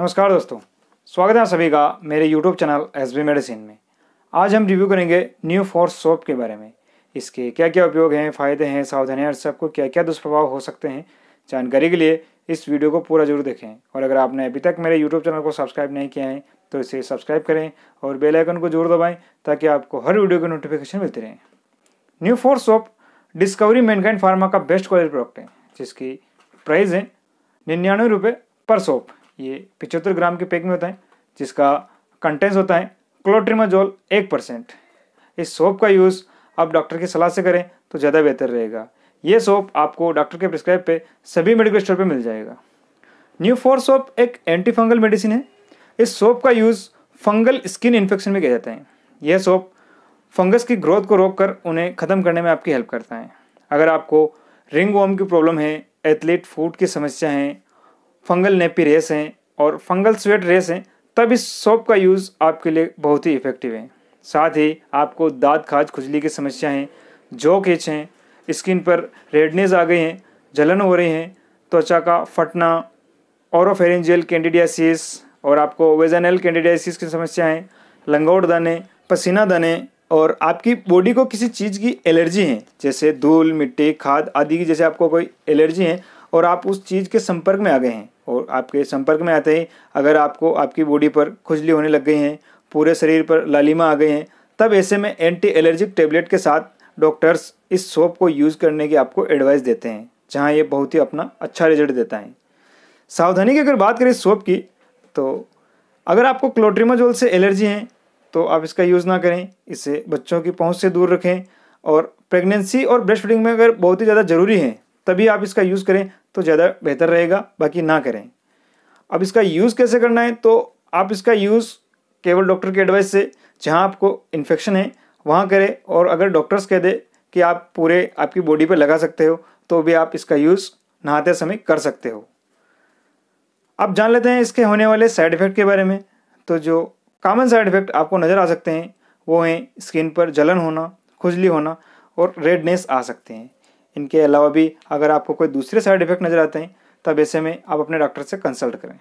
नमस्कार दोस्तों स्वागत है सभी का मेरे YouTube channel S B medicine में आज हम रिव्यू करेंगे न्यू फोर्स सोप के बारे में इसके क्या क्या उपयोग हैं फ़ायदे हैं सावधानियाँ और सबको क्या क्या दुष्प्रभाव हो सकते हैं जानकारी के लिए इस वीडियो को पूरा जरूर देखें और अगर आपने अभी तक मेरे यूट्यूब चैनल को सब्सक्राइब नहीं किया है तो इसे सब्सक्राइब करें और बेलाइकन को जरूर दबाएँ ताकि आपको हर वीडियो की नोटिफिकेशन मिलती रहे new force soap discovery Mankind pharma का बेस्ट क्वालिटी प्रोडक्ट है जिसकी प्राइस है निन्यानवे रुपये पर सोप ये पिचहत्तर ग्राम के पैक में होता है जिसका कंटेंस होता है क्लोट्रीमाजोल एक परसेंट इस सोप का यूज़ आप डॉक्टर की सलाह से करें तो ज़्यादा बेहतर रहेगा ये सोप आपको डॉक्टर के प्रिस्क्राइब पे सभी मेडिकल स्टोर पे मिल जाएगा न्यू फोर सोप एक एंटी फंगल मेडिसिन है इस सोप का यूज़ फंगल स्किन इन्फेक्शन में किया जाता है यह सोप फंगस की ग्रोथ को कर उन्हें ख़त्म करने में आपकी हेल्प करता है अगर आपको रिंग वॉम की प्रॉब्लम है एथलीट फूड की समस्या है फंगल नेपी रेस हैं और फंगल स्वेट रेस हैं तब इस सोप का यूज़ आपके लिए बहुत ही इफेक्टिव है साथ ही आपको दाँत खाज खुजली की समस्या हैं जो खींच हैं स्किन पर रेडनेस आ गई हैं जलन हो रही हैं त्वचा का फटना फेरेंजियल कैंडिडियासिस और आपको वेजनल कैंडिडियासिस की समस्या हैं लंगोट दाने पसीना दाने और आपकी बॉडी को किसी चीज़ की एलर्जी है जैसे धूल मिट्टी खाद आदि की जैसे आपको कोई एलर्जी है और आप उस चीज़ के संपर्क में आ गए हैं और आपके संपर्क में आते ही अगर आपको आपकी बॉडी पर खुजली होने लग गई हैं पूरे शरीर पर लालिमा आ गए हैं तब ऐसे में एंटी एलर्जिक टेबलेट के साथ डॉक्टर्स इस सोप को यूज़ करने की आपको एडवाइस देते हैं जहाँ ये बहुत ही अपना अच्छा रिजल्ट देता है सावधानी की अगर बात करें सोप की तो अगर आपको क्लोट्रीमाजोल से एलर्जी है तो आप इसका यूज़ ना करें इसे बच्चों की पहुँच से दूर रखें और प्रेगनेंसी और ब्रेस्ट फीडिंग में अगर बहुत ही ज़्यादा ज़रूरी है तभी आप इसका यूज़ करें तो ज़्यादा बेहतर रहेगा बाकी ना करें अब इसका यूज़ कैसे करना है तो आप इसका यूज़ केवल डॉक्टर के एडवाइस से जहाँ आपको इन्फेक्शन है वहाँ करें और अगर डॉक्टर्स कह दे कि आप पूरे आपकी बॉडी पर लगा सकते हो तो भी आप इसका यूज़ नहाते समय कर सकते हो अब जान लेते हैं इसके होने वाले साइड इफ़ेक्ट के बारे में तो जो कॉमन साइड इफ़ेक्ट आपको नज़र आ सकते हैं वो हैं स्किन पर जलन होना खुजली होना और रेडनेस आ सकते हैं इनके अलावा भी अगर आपको कोई दूसरे साइड इफेक्ट नज़र आते हैं तब ऐसे में आप अपने डॉक्टर से कंसल्ट करें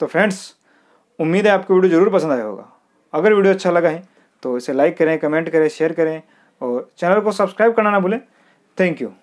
तो फ्रेंड्स उम्मीद है आपको वीडियो ज़रूर पसंद आया होगा अगर वीडियो अच्छा लगा है तो इसे लाइक करें कमेंट करें शेयर करें और चैनल को सब्सक्राइब करना ना भूलें थैंक यू